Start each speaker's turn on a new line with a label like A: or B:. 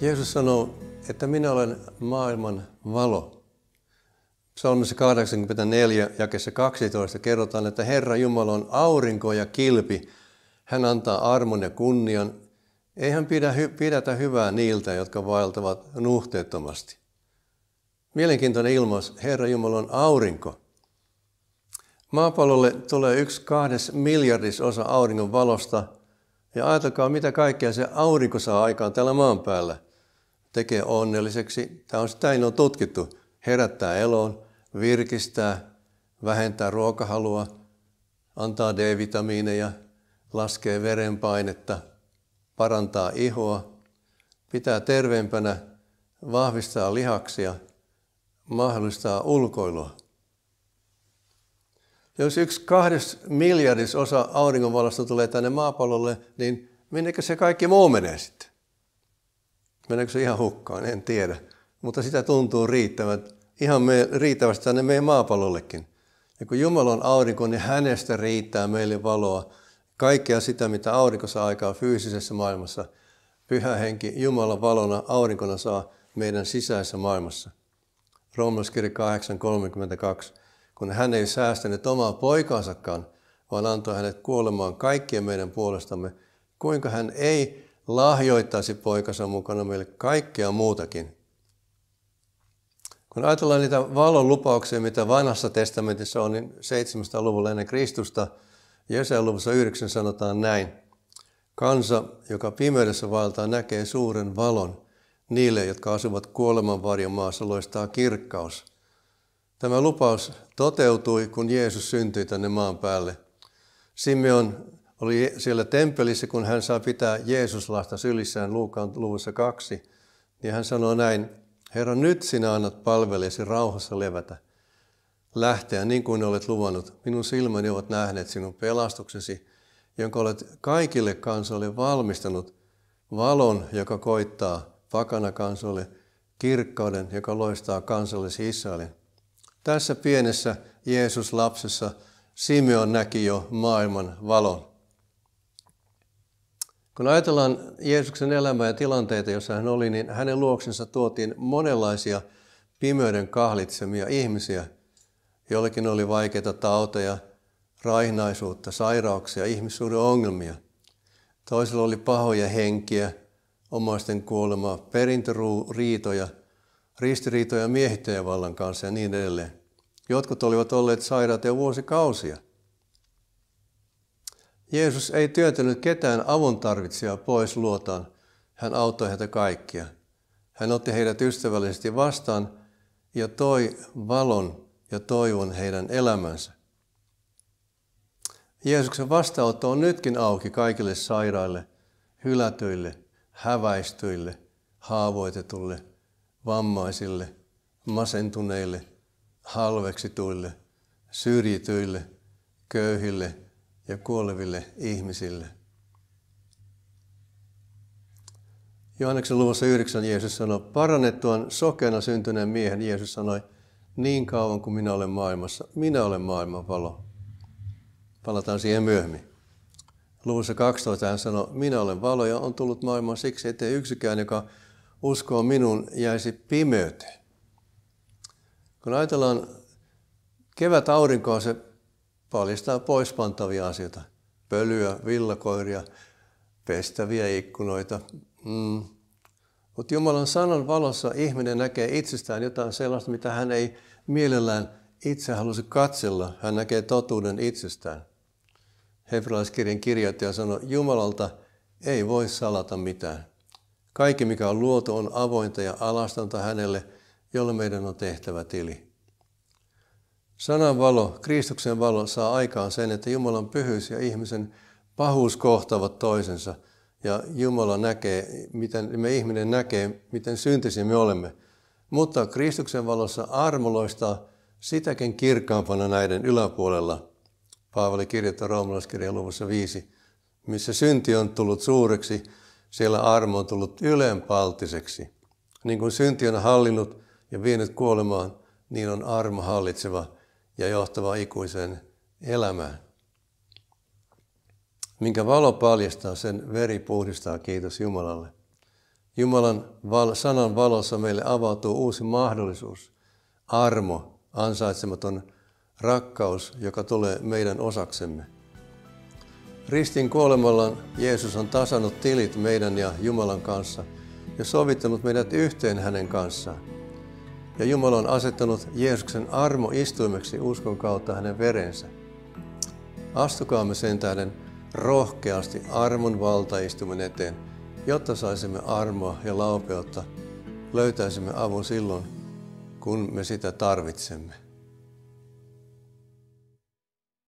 A: Jeesus sanoo, että minä olen maailman valo. Psalmissa 84, jakessa 12 kerrotaan, että Herra Jumala on aurinko ja kilpi. Hän antaa armon ja kunnian. Ei hän pidä, pidätä hyvää niiltä, jotka vaeltavat nuhteettomasti. Mielenkiintoinen ilmaus, Herra Jumala on aurinko. Maapallolle tulee yksi kahdes miljardis osa auringon valosta, ja ajatelkaa mitä kaikkea se aurinko saa aikaan täällä maan päällä – tekee onnelliseksi. Tämä on sitä, on tutkittu. Herättää eloon, virkistää, vähentää ruokahalua, antaa D-vitamiineja, laskee verenpainetta, parantaa ihoa, pitää terveempänä, vahvistaa lihaksia, mahdollistaa ulkoilua. Jos yksi kahdes miljardis osa auringonvalosta tulee tänne maapallolle, niin minnekä se kaikki muu menee sitten? Meneekö se ihan hukkaan? En tiedä. Mutta sitä tuntuu riittävän. Ihan me, riittävästi tänne meidän maapallollekin. Ja kun Jumala on aurinko, niin hänestä riittää meille valoa. Kaikkea sitä, mitä aurinko saa aikaa fyysisessä maailmassa. Pyhä henki Jumalan valona aurinkona saa meidän sisäisessä maailmassa. Roomalaiskirja 8.32. Kun hän ei säästänyt omaa poikaansakaan, vaan antoi hänet kuolemaan kaikkien meidän puolestamme, kuinka hän ei lahjoittaisi poikansa mukana meille kaikkea muutakin. Kun ajatellaan niitä valon lupauksia, mitä vanhassa testamentissa on, niin 700-luvulla ennen Kristusta, Jesajan luvussa 9 sanotaan näin. Kansa, joka pimeydessä valtaa näkee suuren valon. Niille, jotka asuvat kuoleman maassa, loistaa kirkkaus. Tämä lupaus toteutui, kun Jeesus syntyi tänne maan päälle. Simeon oli siellä temppelissä, kun hän saa pitää Jeesuslahta sylissään Luukan luvussa kaksi, niin hän sanoo näin, Herra, nyt sinä annat palvelijasi rauhassa levätä, lähteä niin kuin olet luvannut. Minun silmäni ovat nähneet sinun pelastuksesi, jonka olet kaikille kansalle valmistanut, valon, joka koittaa pakana kansalle, kirkkauden, joka loistaa kansallesi Israelin. Tässä pienessä Jeesus-lapsessa Simeon näki jo maailman valon. Kun ajatellaan Jeesuksen elämää ja tilanteita, joissa hän oli, niin hänen luoksensa tuotiin monenlaisia pimeyden kahlitsemia ihmisiä. Jollekin oli vaikeita tauteja, raihnaisuutta, sairauksia, ihmissuuden ongelmia. Toisella oli pahoja henkiä, omaisten kuolemaa, perintöriitoja, ristiriitoja miehittäjävallan kanssa ja niin edelleen. Jotkut olivat olleet sairaat jo vuosikausia – Jeesus ei työntänyt ketään avun tarvitsijaa pois luotaan. Hän auttoi heitä kaikkia. Hän otti heidät ystävällisesti vastaan ja toi valon ja toivon heidän elämänsä. Jeesuksen vastaanotto on nytkin auki kaikille sairaille, hylätyille, häväistyille, haavoitetulle, vammaisille, masentuneille, halveksituille, syrjityille, köyhille – ja kuoleville ihmisille. Johanneksen luvussa 9 Jeesus sanoi, parannettuaan sokena syntyneen miehen Jeesus sanoi, niin kauan kuin minä olen maailmassa, minä olen maailman valo. Palataan siihen myöhemmin. Luvussa 12 hän sanoi, minä olen valo ja on tullut maailmaan siksi, ettei yksikään, joka uskoo minun, jäisi pimeyteen. Kun ajatellaan kevät aurinkoa, se paljastaa poispantavia asioita. Pölyä, villakoiria, pestäviä ikkunoita. Mm. Mutta Jumalan sanan valossa ihminen näkee itsestään jotain sellaista, mitä hän ei mielellään itse halusi katsella. Hän näkee totuuden itsestään. Hebraiskirjan kirjoittaja sanoi, Jumalalta ei voi salata mitään. Kaikki, mikä on luotu, on avointa ja alastonta hänelle, jolle meidän on tehtävä tili. Sanan valo, Kristuksen valo saa aikaan sen, että Jumalan pyhyys ja ihmisen pahuus kohtaavat toisensa. Ja Jumala näkee, miten me ihminen näkee, miten syntisiä me olemme. Mutta Kristuksen valossa armo loistaa sitäkin kirkkaampana näiden yläpuolella. Paavali kirjoittaa roomalaiskirjan luvussa 5, missä synti on tullut suureksi, siellä armo on tullut ylenpalttiseksi. Niin kuin synti on hallinnut ja vienyt kuolemaan, niin on armo hallitseva ja johtava ikuisen elämään. Minkä valo paljastaa, sen veri puhdistaa, kiitos Jumalalle. Jumalan val- sanan valossa meille avautuu uusi mahdollisuus, armo, ansaitsematon rakkaus, joka tulee meidän osaksemme. Ristin kuolemalla Jeesus on tasannut tilit meidän ja Jumalan kanssa ja sovittanut meidät yhteen hänen kanssaan. Ja Jumala on asettanut Jeesuksen armo istuimeksi uskon kautta hänen verensä. Astukaamme sen tähden rohkeasti armon valtaistumen eteen, jotta saisimme armoa ja laupeutta, löytäisimme avun silloin, kun me sitä tarvitsemme.